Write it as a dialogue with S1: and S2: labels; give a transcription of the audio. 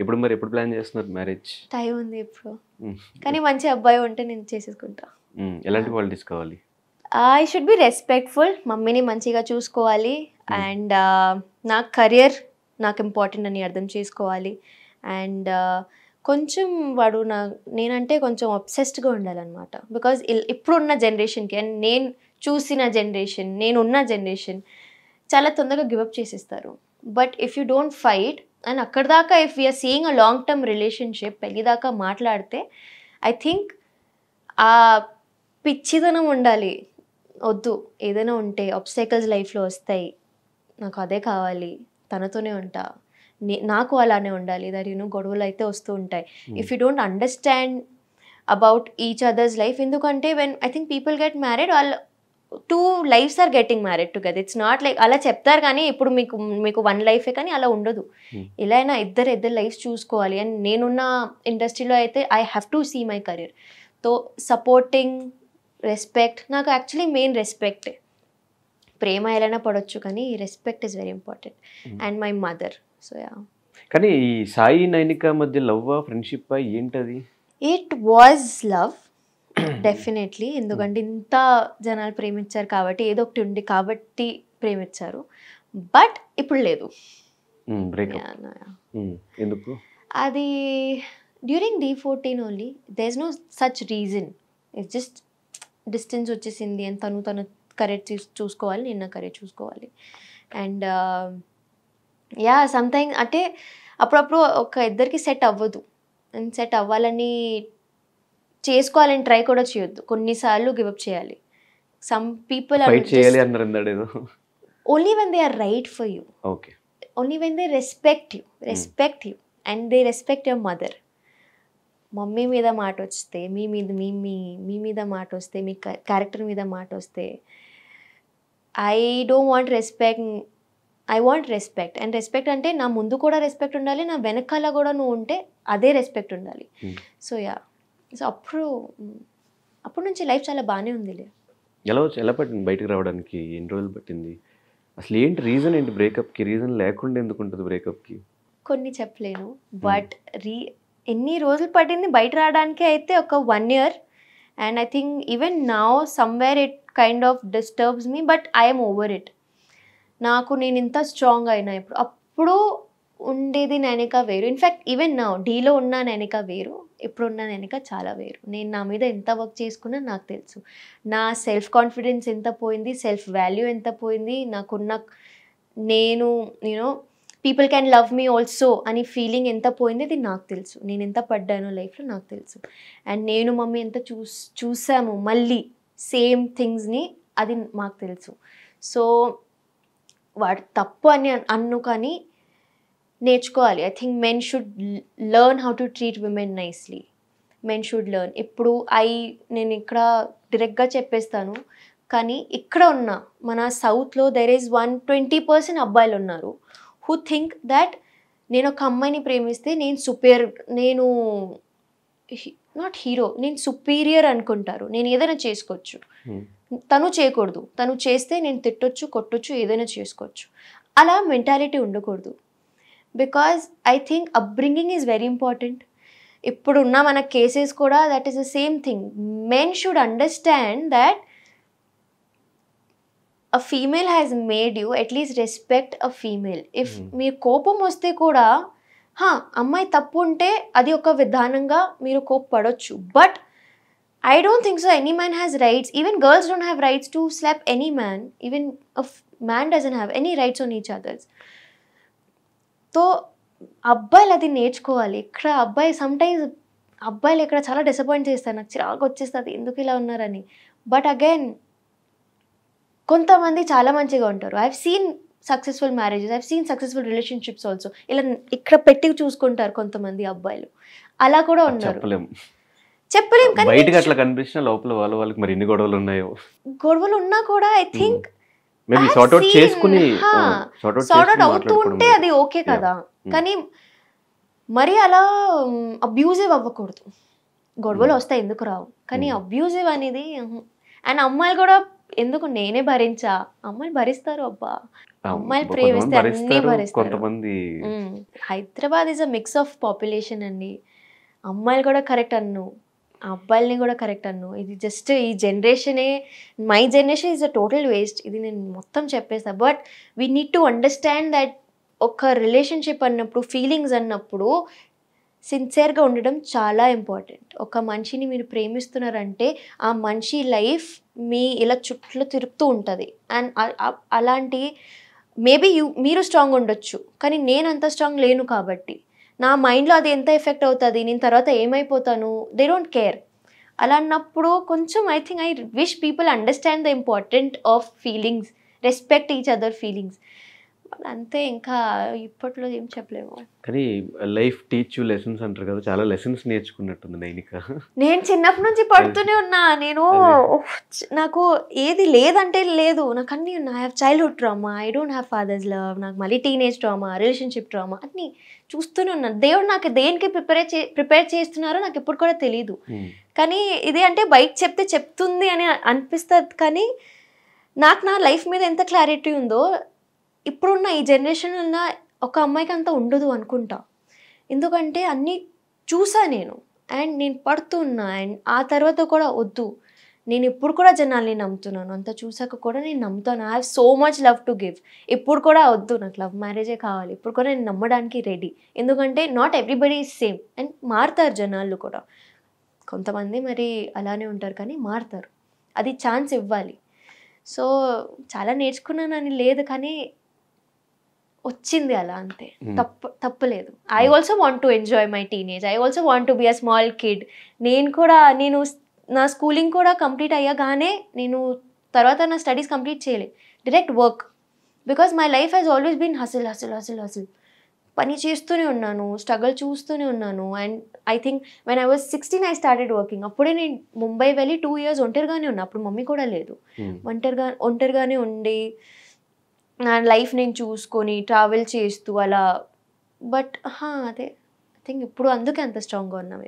S1: ఇప్పుడు మరి ఎప్పుడు ప్లాన్ చేస్తున్నారు మ్యారేజ్ టైం ఉంది ఇప్పుడు కానీ మంచి అబ్బాయి ఉంటే నేను చేసేసుకుంటా ఎలాంటి క్వాలిటీస్ కావాలి ఐ షుడ్ బి రెస్పెక్ట్ఫుల్ మమ్మీని మంచిగా చూసుకోవాలి అండ్ uh, నా కెరియర్ నాకు ఇంపార్టెంట్ అని అర్థం చేసుకోవాలి అండ్ uh, కొంచెం వాడు నా నేనంటే కొంచెం అబ్సెస్డ్గా ఉండాలన్నమాట బికాజ్ ఇప్పుడున్న జనరేషన్కి అండ్ నేను చూసిన జనరేషన్ నేనున్న జనరేషన్ చాలా తొందరగా గివప్ చేసేస్తారు but if you don't fight and అక్కడ దాకా if you're seeing a long term relationship పెళ్ళిదాకా మాట్లాడితే ఐ థింక్ ఆ పిచ్చిదనం ఉండాలి వద్దు ఏదైనా ఉంటే అబ్స్టేకల్స్ లైఫ్లో వస్తాయి నాకు అదే కావాలి తనతోనే ఉంటా నాకు అలానే ఉండాలి దాని యూనో గొడవలు అయితే వస్తూ ఉంటాయి if you don't understand about each others life ఎందుకంటే when I think people get married వాళ్ళు two lives are getting married together it's not like అలా చెప్తారు కానీ ఇప్పుడు మీకు మీకు వన్ లైఫే కానీ అలా ఉండదు ఇలా hmm. అయినా ఇద్దరు ఇద్దరు లైఫ్స్ చూసుకోవాలి అండ్ నేనున్న ఇండస్ట్రీలో అయితే I have to see my career తో సపోర్టింగ్ రెస్పెక్ట్ నాకు యాక్చువల్లీ మెయిన్ రెస్పెక్ట్ ప్రేమ ఎలా పడవచ్చు కానీ respect is very important and my mother so yeah కానీ ఈ సాయి నైనిక మధ్య లవ్ ఫ్రెండ్షిప్ ఏంటది ఇట్ వాజ్ లవ్ డెఫినెట్లీ ఎందుకంటే hmm. ఇంత జనాలు ప్రేమించారు కాబట్టి ఏదో ఒకటి ఉంది కాబట్టి ప్రేమించారు బట్ ఇప్పుడు లేదు hmm, hmm, ఎందుకు అది during the fourteen only there is no such reason it's just distance వచ్చేసింది అని తను తను కరెక్ట్ చూసుకోవాలి నేను కరెక్ట్ చూసుకోవాలి అండ్ యా సంథింగ్ అంటే అప్పుడప్పుడు ఒక ఇద్దరికి సెట్ అవ్వదు అండ్ సెట్ అవ్వాలని చేసుకోవాలని ట్రై కూడా చేయొద్దు కొన్నిసార్లు గివప్ చేయాలి some people only when they are right for you okay only when they respect you respect you and they respect your mother mummy మీద మాట వస్తే మీ మీద మీ మీ మీ మీద మాట వస్తే మీ క్యారెక్టర్ మీద మాట వస్తే I don't want respect I want respect and respect అంటే నా ముందు కూడా రెస్పెక్ట్ ఉండాలి నా వెనకాల కూడా నువ్వు ఉంటే అదే రెస్పెక్ట్ ఉండాలి సో hmm. యా సో అప్పుడు అప్పటి నుంచి లైఫ్ చాలా బాగానే ఉందిలే ఎలా వచ్చి ఎలా పట్టింది బయటకు రావడానికి ఎన్ని రోజులు పట్టింది అసలు ఏంటి రీజన్ ఏంటి బ్రేకప్కి రీజన్ లేకుండా ఎందుకు ఉంటుంది బ్రేకప్కి కొన్ని చెప్పలేను బట్ రీ ఎన్ని రోజులు పట్టింది బయట రావడానికి అయితే ఒక one year and I think even నా somewhere it kind of disturbs me but I'm over it నాకు నేను ఇంత స్ట్రాంగ్ అయినా ఇప్పుడు అప్పుడు ఉండేది నేనిక వేరు ఇన్ఫ్యాక్ట్ ఈవెన్ నా డీలో ఉన్న నేనిక వేరు ఇప్పుడున్న వెనుక చాలా వేరు నేను నా మీద ఎంత వర్క్ చేసుకున్నా నాకు తెలుసు నా సెల్ఫ్ కాన్ఫిడెన్స్ ఎంత పోయింది సెల్ఫ్ వాల్యూ ఎంత పోయింది నాకున్న నేను you know people can love me also అని ఫీలింగ్ ఎంత పోయింది అది నాకు తెలుసు నేను ఎంత పడ్డానో లైఫ్లో నాకు తెలుసు అండ్ నేను మమ్మీ ఎంత చూస్ చూసాము మళ్ళీ సేమ్ థింగ్స్ని అది మాకు తెలుసు సో వాడు తప్పు అని అన్ను కానీ నేర్చుకోవాలి I think men should learn how to treat women nicely men should learn ఇప్పుడు ఐ నేను ఇక్కడ డైరెక్ట్గా చెప్పేస్తాను కానీ ఇక్కడ ఉన్న మన సౌత్లో there is one twenty percent అబ్బాయిలు ఉన్నారు హూ థింక్ దట్ నేను ఒక అమ్మాయిని ప్రేమిస్తే నేను సుపీరియర్ నేను నాట్ హీరో నేను సుపీరియర్ అనుకుంటారు నేను ఏదైనా చేసుకోవచ్చు hmm. తను చేయకూడదు తను చేస్తే నేను తిట్టొచ్చు కొట్టొచ్చు ఏదైనా చేసుకోవచ్చు అలా మెంటాలిటీ ఉండకూడదు because I think upbringing is very important ఇప్పుడున్న మన కేసెస్ కూడా that is the same thing men should understand that a female has made you at least respect a female if మీ కోపం వస్తే కూడా హా అమ్మాయి తప్పు ఉంటే అది ఒక విధానంగా మీరు కోప్పడొచ్చు but I don't think so any man has rights even girls don't have rights to slap any man even a man doesn't have any rights on each others so అబ్బాయిలు అది నేర్చుకోవాలి ఇక్కడ అబ్బాయి సమ్టైమ్స్ అబ్బాయిలు ఇక్కడ చాలా డిసప్పాయింట్ చేస్తారు నాకు చిరాకు వచ్చేస్తుంది ఎందుకు ఇలా ఉన్నారని బట్ అగైన్ కొంతమంది చాలా మంచిగా ఉంటారు I seen successful marriages I seen successful relationships also ఇలా ఇక్కడ పెట్టి చూసుకుంటారు కొంతమంది అబ్బాయిలు అలా కూడా ఉన్నారు చెప్పలేం కానీ లోపల వాళ్ళకి గొడవలు ఉన్నా కూడా ఐ థింక్ Uh, అది ఓకే కదా hmm. కానీ మరి అలా అబ్యూజివ్ అవ్వకూడదు గొడవలు hmm. వస్తాయి ఎందుకు రావు కానీ అబ్యూజివ్ hmm. అనేది అండ్ అమ్మాయిలు కూడా ఎందుకు నేనే భరించా అమ్మాయిలు భరిస్తారు అబ్బా అమ్మాయిలు ప్రేమిస్తే అన్ని భరిస్తారు Hyderabad is a mix of population అండి అమ్మాయిలు కూడా కరెక్ట్ అన్ను అబ్బాయిలని కూడా కరెక్ట్ అన్ను ఇది జస్ట్ ఈ జనరేషనే my generation is a total waste ఇది నేను మొత్తం చెప్పేస్తాను but we need to understand that ఒక రిలేషన్షిప్ అన్నప్పుడు ఫీలింగ్స్ అన్నప్పుడు సిన్సియర్గా ఉండడం చాలా ఇంపార్టెంట్ ఒక మనిషిని మీరు ప్రేమిస్తున్నారంటే ఆ మనిషి లైఫ్ మీ ఇలా చుట్టూ తిరుగుతూ ఉంటుంది అండ్ అలాంటి మేబీ యూ మీరు స్ట్రాంగ్ ఉండొచ్చు కానీ నేను అంత స్ట్రాంగ్ లేను కాబట్టి నా మైండ్లో అది ఎంత ఎఫెక్ట్ అవుతుంది నేను తర్వాత ఏమైపోతాను దే డోంట్ కేర్ అలా అన్నప్పుడు కొంచెం I think I wish people understand the important of feelings respect each other feelings అంతే ఇంకా ఇప్పట్లో ఏం చెప్పలేము కానీ లైఫ్ టీచ్ లెసన్స్ అంటారు కదా చాలా లెసన్స్ నేర్చుకున్నట్టుంది నైనిక నేను చిన్నప్పటి నుంచి పడుతూనే ఉన్నా నేను నాకు ఏది లేదంటే లేదు నాకు అన్ని I have childhood drama I don't have father's love నాకు మళ్ళీ టీనేజ్ డ్రామా రిలేషన్షిప్ డ్రామా అన్నీ చూస్తూనే ఉన్నాను దేవుడు నాకు దేనికి ప్రిపేర్ చే ప్రిపేర్ చేస్తున్నారో నాకు ఎప్పుడు కూడా తెలియదు కానీ ఇది అంటే బైక్ చెప్తే చెప్తుంది అని అనిపిస్తుంది కానీ నాకు నా లైఫ్ మీద ఎంత క్లారిటీ ఉందో ఇప్పుడున్న ఈ జనరేషన్ ఉన్న ఒక అమ్మాయికి అంత ఉండదు అనుకుంటా ఎందుకంటే అన్నీ చూసా నేను అండ్ నేను పడుతున్నా అండ్ ఆ తర్వాత కూడా వద్దు నేను ఇప్పుడు కూడా జనాల్ని నమ్ముతున్నాను అంత చూసాక కూడా నేను నమ్ముతాను I have so much love to give ఇప్పుడు కూడా వద్దు నాకు లవ్ మ్యారేజే కావాలి ఇప్పుడు కూడా నేను నమ్మడానికి రెడీ ఎందుకంటే not everybody is same and మారుతారు జనాలు కూడా కొంతమంది మరి అలానే ఉంటారు కానీ మారుతారు అది ఛాన్స్ ఇవ్వాలి సో చాలా నేర్చుకున్నానని లేదు కానీ వచ్చింది అలా అంతే తప్పు తప్పలేదు I also want to enjoy my teenage I also want to be a small kid నేను కూడా నేను నా స్కూలింగ్ కూడా కంప్లీట్ అయ్యగానే నేను తర్వాత నా స్టడీస్ కంప్లీట్ చేయలేదు direct work because my life has always been hustle hustle hustle hustle పని చేస్తూనే ఉన్నాను స్ట్రగుల్ చూస్తూనే ఉన్నాను and I think when I was sixteen I started working అప్పుడే నేను ముంబై వెళ్ళి టూ ఇయర్స్ ఒంటరిగానే ఉన్నా అప్పుడు మమ్మీ కూడా లేదు ఒంటరిగా ఒంటరిగానే ఉండి నా లైఫ్ నేను చూసుకొని ట్రావెల్ చేస్తూ అలా బట్ అదే ఐ థింక్ ఇప్పుడు అందుకే అంత స్ట్రాంగ్గా ఉన్నాం